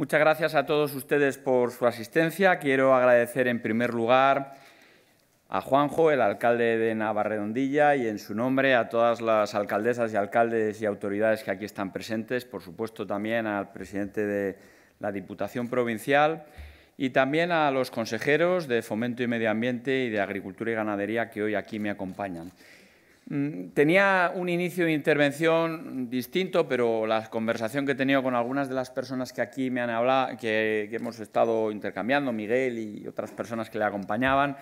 Muchas gracias a todos ustedes por su asistencia. Quiero agradecer en primer lugar a Juanjo, el alcalde de Navarredondilla, y en su nombre a todas las alcaldesas y alcaldes y autoridades que aquí están presentes, por supuesto también al presidente de la Diputación Provincial y también a los consejeros de Fomento y Medio Ambiente y de Agricultura y Ganadería que hoy aquí me acompañan. Mm, tenía un inicio de intervención distinto, pero la conversación que he tenido con algunas de las personas que aquí me han hablado, que, hemos estado intercambiando, Miguel y otras personas que le acompañaban,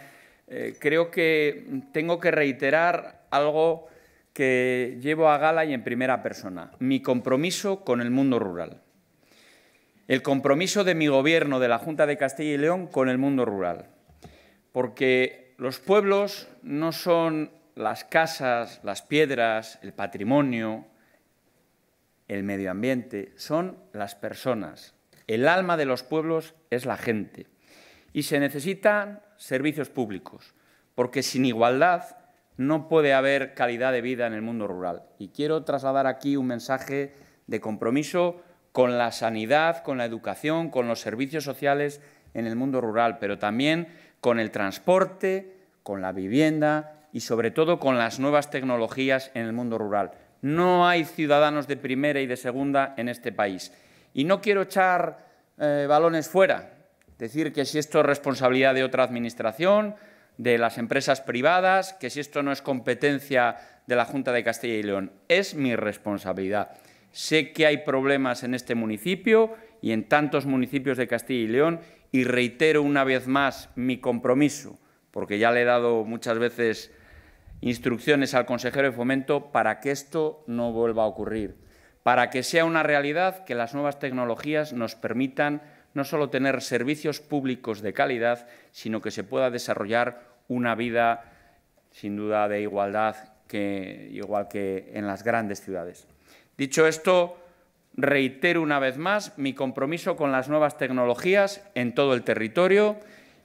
eh, creo que tengo que reiterar algo que llevo a gala y en primera persona, mi compromiso con el mundo rural. El compromiso de mi gobierno, de la Junta de Castilla y León, con el mundo rural. Porque los pueblos no son las casas, las piedras, el patrimonio, el medio ambiente, son las personas. El alma de los pueblos es la gente. Y se necesitan servicios públicos, porque sin igualdad no puede haber calidad de vida en el mundo rural. Y quiero trasladar aquí un mensaje de compromiso con la sanidad, con la educación, con los servicios sociales en el mundo rural, pero también con el transporte, con la vivienda y sobre todo con las nuevas tecnologías en el mundo rural. No hay ciudadanos de primera y de segunda en este país. Y no quiero echar eh, balones fuera, decir que si esto es responsabilidad de otra administración, de las empresas privadas, que si esto no es competencia de la Junta de Castilla y León, es mi responsabilidad. Sé que hay problemas en este municipio y en tantos municipios de Castilla y León y reitero una vez más mi compromiso, porque ya le he dado muchas veces instrucciones al consejero de fomento para que esto no vuelva a ocurrir, para que sea una realidad que las nuevas tecnologías nos permitan no solo tener servicios públicos de calidad, sino que se pueda desarrollar una vida sin duda de igualdad que, igual que en las grandes ciudades. Dicho esto, reitero una vez más mi compromiso con las nuevas tecnologías en todo el territorio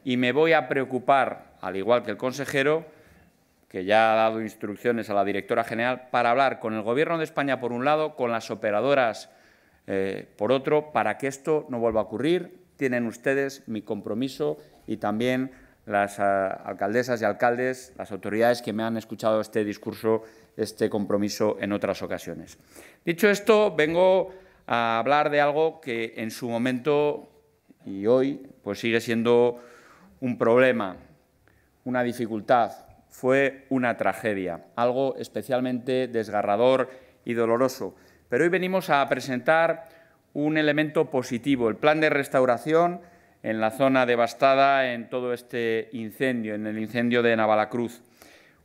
y me voy a preocupar, al igual que el consejero, que ya ha dado instrucciones a la directora general para hablar con el Gobierno de España, por un lado, con las operadoras, eh, por otro, para que esto no vuelva a ocurrir. Tienen ustedes mi compromiso y también las ah, alcaldesas y alcaldes, las autoridades que me han escuchado este discurso, este compromiso en otras ocasiones. Dicho esto, vengo a hablar de algo que en su momento y hoy pues sigue siendo un problema, una dificultad, fue una tragedia, algo especialmente desgarrador y doloroso. Pero hoy venimos a presentar un elemento positivo, el plan de restauración en la zona devastada en todo este incendio, en el incendio de Navalacruz.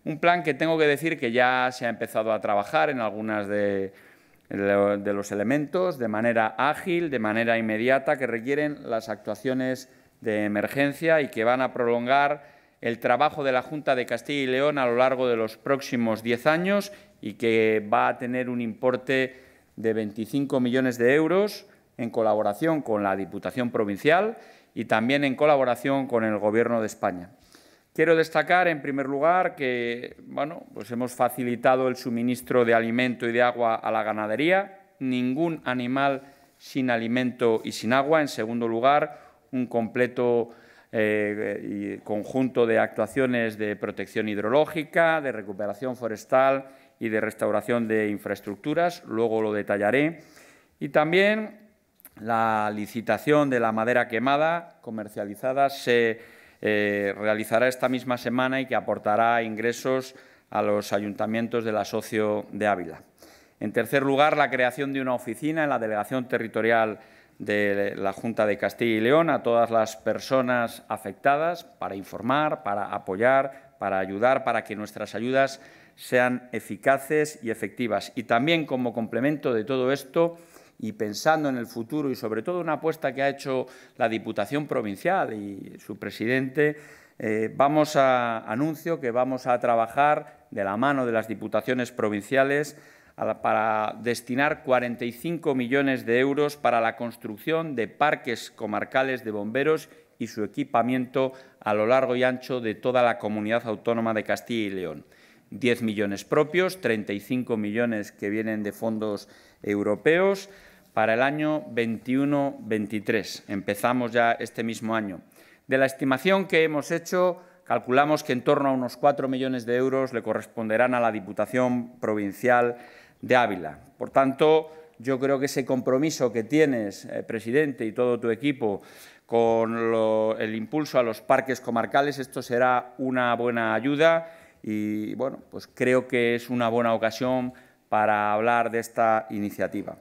Un plan que tengo que decir que ya se ha empezado a trabajar en algunas de los elementos de manera ágil, de manera inmediata, que requieren las actuaciones de emergencia y que van a prolongar el trabajo de la Junta de Castilla y León a lo largo de los próximos diez años y que va a tener un importe de 25 millones de euros en colaboración con la Diputación Provincial y también en colaboración con el Gobierno de España. Quiero destacar, en primer lugar, que bueno, pues hemos facilitado el suministro de alimento y de agua a la ganadería. Ningún animal sin alimento y sin agua. En segundo lugar, un completo eh, y conjunto de actuaciones de protección hidrológica, de recuperación forestal y de restauración de infraestructuras, luego lo detallaré, y también la licitación de la madera quemada comercializada se eh, realizará esta misma semana y que aportará ingresos a los ayuntamientos de la asocio de Ávila. En tercer lugar, la creación de una oficina en la Delegación Territorial de la Junta de Castilla y León a todas las personas afectadas para informar, para apoyar, para ayudar, para que nuestras ayudas sean eficaces y efectivas. Y también como complemento de todo esto y pensando en el futuro y sobre todo una apuesta que ha hecho la Diputación Provincial y su presidente, eh, vamos a anuncio que vamos a trabajar de la mano de las diputaciones provinciales para destinar 45 millones de euros para la construcción de parques comarcales de bomberos y su equipamiento a lo largo y ancho de toda la comunidad autónoma de Castilla y León. 10 millones propios, 35 millones que vienen de fondos europeos para el año 21-23. Empezamos ya este mismo año. De la estimación que hemos hecho, calculamos que en torno a unos 4 millones de euros le corresponderán a la Diputación Provincial de Ávila. Por tanto, yo creo que ese compromiso que tienes, eh, presidente, y todo tu equipo con el impulso a los parques comarcales, esto será una buena ayuda y, bueno, pues creo que es una buena ocasión para hablar de esta iniciativa.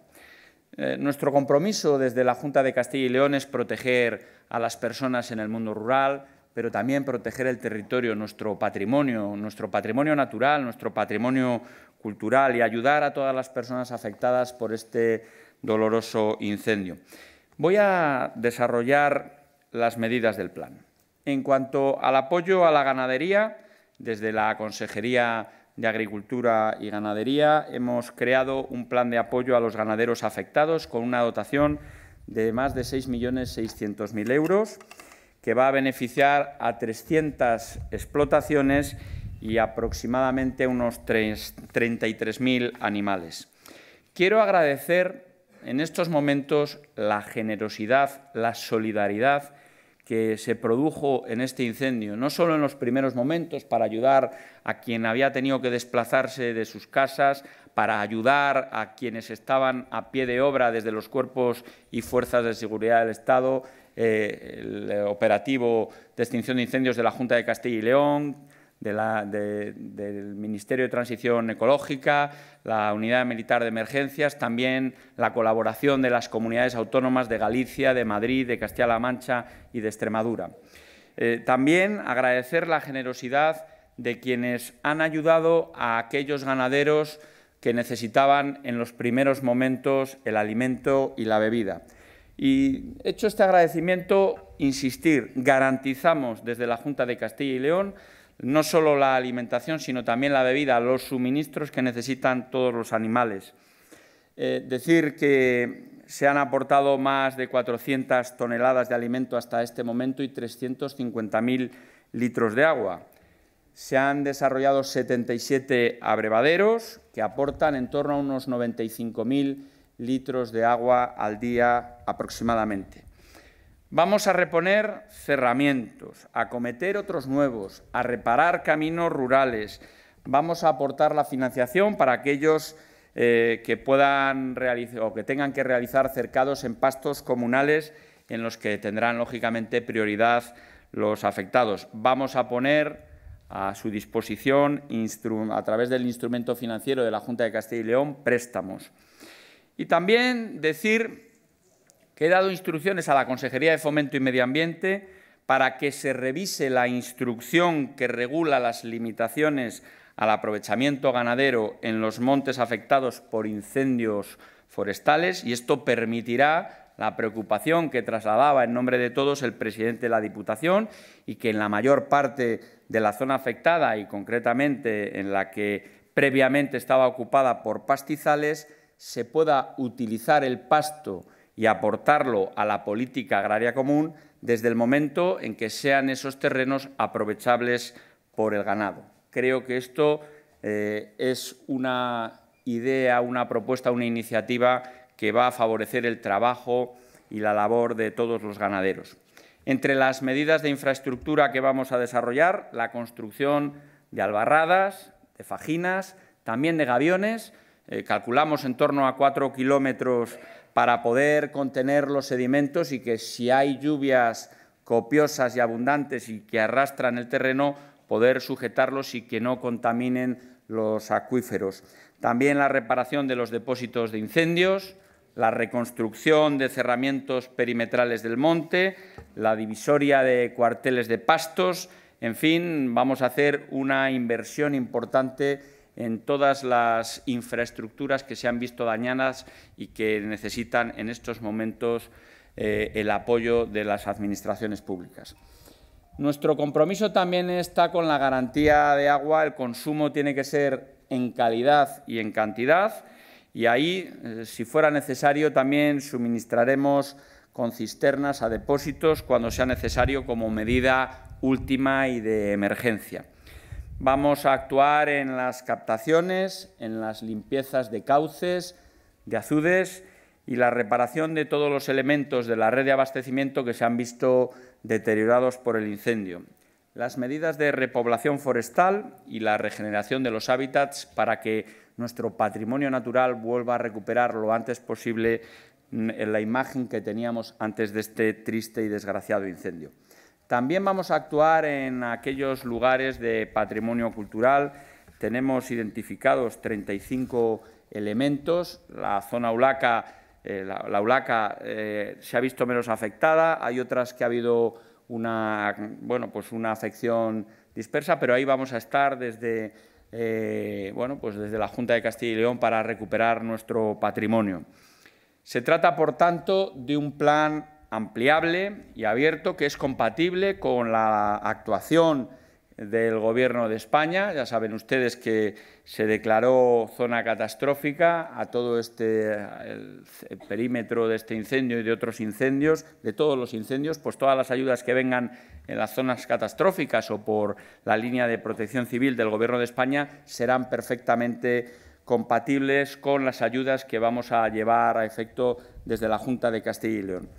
Eh, nuestro compromiso desde la Junta de Castilla y León es proteger a las personas en el mundo rural, pero también proteger el territorio, nuestro patrimonio, nuestro patrimonio natural, nuestro patrimonio cultural y ayudar a todas las personas afectadas por este doloroso incendio. Voy a desarrollar las medidas del plan. En cuanto al apoyo a la ganadería, desde la Consejería de Agricultura y Ganadería hemos creado un plan de apoyo a los ganaderos afectados con una dotación de más de 6.600.000 euros que va a beneficiar a 300 explotaciones y aproximadamente unos 33.000 animales. Quiero agradecer en estos momentos la generosidad, la solidaridad que se produjo en este incendio, no solo en los primeros momentos para ayudar a quien había tenido que desplazarse de sus casas, para ayudar a quienes estaban a pie de obra desde los cuerpos y fuerzas de seguridad del Estado, eh, el operativo de extinción de incendios de la Junta de Castilla y León, del Ministerio de Transición Ecológica, la Unidad Militar de Emergencias, también la colaboración de las comunidades autónomas de Galicia, de Madrid, de Castilla-La Mancha y de Extremadura. Eh, también agradecer la generosidad de quienes han ayudado a aquellos ganaderos que necesitaban en los primeros momentos el alimento y la bebida. Y hecho este agradecimiento, insistir, garantizamos desde la Junta de Castilla y León no solo la alimentación, sino también la bebida, los suministros que necesitan todos los animales. Eh, decir que se han aportado más de 400 toneladas de alimento hasta este momento y 350.000 litros de agua. Se han desarrollado 77 abrevaderos que aportan en torno a unos 95.000 litros de agua al día aproximadamente. Vamos a reponer cerramientos, a cometer otros nuevos, a reparar caminos rurales. Vamos a aportar la financiación para aquellos eh, que puedan realizar o que tengan que realizar cercados en pastos comunales en los que tendrán lógicamente prioridad los afectados. Vamos a poner a su disposición a través del instrumento financiero de la Junta de Castilla y León préstamos. Y también decir que he dado instrucciones a la Consejería de Fomento y Medio Ambiente para que se revise la instrucción que regula las limitaciones al aprovechamiento ganadero en los montes afectados por incendios forestales y esto permitirá la preocupación que trasladaba en nombre de todos el presidente de la Diputación y que en la mayor parte de la zona afectada y concretamente en la que previamente estaba ocupada por pastizales se pueda utilizar el pasto y aportarlo a la política agraria común desde el momento en que sean esos terrenos aprovechables por el ganado. Creo que esto eh, es una idea, una propuesta, una iniciativa que va a favorecer el trabajo y la labor de todos los ganaderos. Entre las medidas de infraestructura que vamos a desarrollar, la construcción de albarradas, de fajinas, también de gaviones. Eh, calculamos en torno a cuatro kilómetros para poder contener los sedimentos y que si hay lluvias copiosas y abundantes y que arrastran el terreno, poder sujetarlos y que no contaminen los acuíferos. También la reparación de los depósitos de incendios, la reconstrucción de cerramientos perimetrales del monte, la divisoria de cuarteles de pastos, en fin, vamos a hacer una inversión importante en todas las infraestructuras que se han visto dañadas y que necesitan en estos momentos eh, el apoyo de las administraciones públicas. Nuestro compromiso también está con la garantía de agua. El consumo tiene que ser en calidad y en cantidad. Y ahí, eh, si fuera necesario, también suministraremos con cisternas a depósitos cuando sea necesario como medida última y de emergencia. Vamos a actuar en las captaciones, en las limpiezas de cauces, de azudes y la reparación de todos los elementos de la red de abastecimiento que se han visto deteriorados por el incendio. Las medidas de repoblación forestal y la regeneración de los hábitats para que nuestro patrimonio natural vuelva a recuperar lo antes posible mm, la imagen que teníamos antes de este triste y desgraciado incendio. También vamos a actuar en aquellos lugares de patrimonio cultural. Tenemos identificados 35 elementos. La zona Ulaca, eh, la, Ulaca eh, se ha visto menos afectada. Hay otras que ha habido una, bueno, pues una afección dispersa, pero ahí vamos a estar desde, eh, bueno, pues desde la Junta de Castilla y León para recuperar nuestro patrimonio. Se trata, por tanto, de un plan ampliable y abierto que es compatible con la actuación del Gobierno de España. Ya saben ustedes que se declaró zona catastrófica a todo este perímetro de este incendio y de otros incendios, de todos los incendios, pues todas las ayudas que vengan en las zonas catastróficas o por la línea de protección civil del Gobierno de España serán perfectamente compatibles con las ayudas que vamos a llevar a efecto desde la Junta de Castilla y León.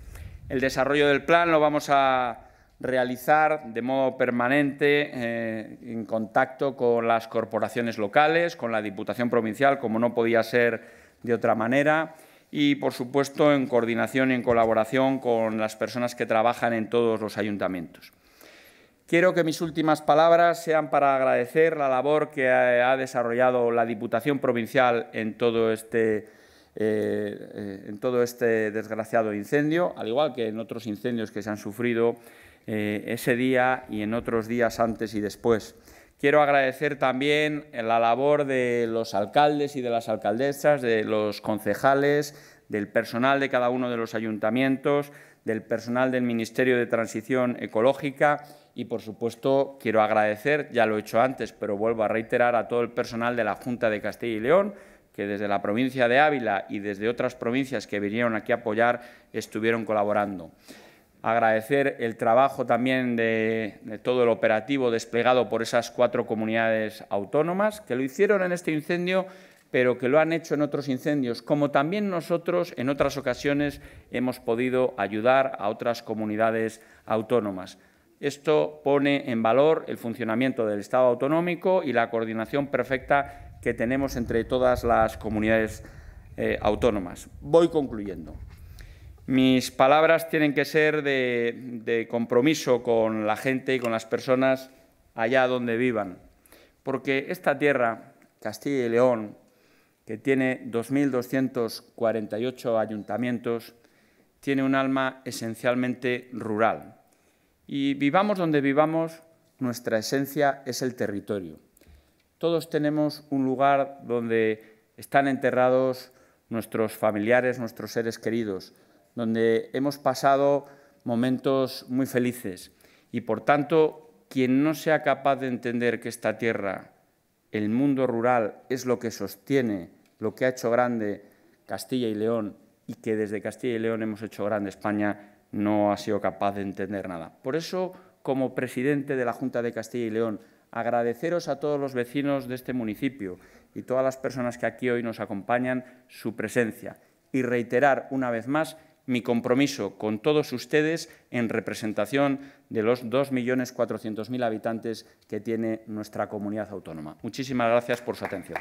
El desarrollo del plan lo vamos a realizar de modo permanente eh, en contacto con las corporaciones locales, con la Diputación Provincial, como no podía ser de otra manera, y, por supuesto, en coordinación y en colaboración con las personas que trabajan en todos los ayuntamientos. Quiero que mis últimas palabras sean para agradecer la labor que ha desarrollado la Diputación Provincial en todo este eh, eh, en todo este desgraciado incendio, al igual que en otros incendios que se han sufrido eh, ese día y en otros días antes y después. Quiero agradecer también la labor de los alcaldes y de las alcaldesas, de los concejales, del personal de cada uno de los ayuntamientos, del personal del Ministerio de Transición Ecológica y, por supuesto, quiero agradecer, ya lo he hecho antes, pero vuelvo a reiterar a todo el personal de la Junta de Castilla y León, que desde la provincia de Ávila y desde otras provincias que vinieron aquí a apoyar estuvieron colaborando. Agradecer el trabajo también de, de, todo el operativo desplegado por esas cuatro comunidades autónomas que lo hicieron en este incendio, pero que lo han hecho en otros incendios, como también nosotros en otras ocasiones hemos podido ayudar a otras comunidades autónomas. Esto pone en valor el funcionamiento del Estado autonómico y la coordinación perfecta que tenemos entre todas las comunidades eh, autónomas. Voy concluyendo. Mis palabras tienen que ser de, de compromiso con la gente y con las personas allá donde vivan, porque esta tierra, Castilla y León, que tiene 2.248 ayuntamientos, tiene un alma esencialmente rural. Y vivamos donde vivamos, nuestra esencia es el territorio todos tenemos un lugar donde están enterrados nuestros familiares, nuestros seres queridos, donde hemos pasado momentos muy felices. Y por tanto, quien no sea capaz de entender que esta tierra, el mundo rural, es lo que sostiene, lo que ha hecho grande Castilla y León, y que desde Castilla y León hemos hecho grande España, no ha sido capaz de entender nada. Por eso, como presidente de la Junta de Castilla y León, agradeceros a todos los vecinos de este municipio y todas las personas que aquí hoy nos acompañan su presencia y reiterar una vez más mi compromiso con todos ustedes en representación de los 2.400.000 habitantes que tiene nuestra comunidad autónoma. Muchísimas gracias por su atención.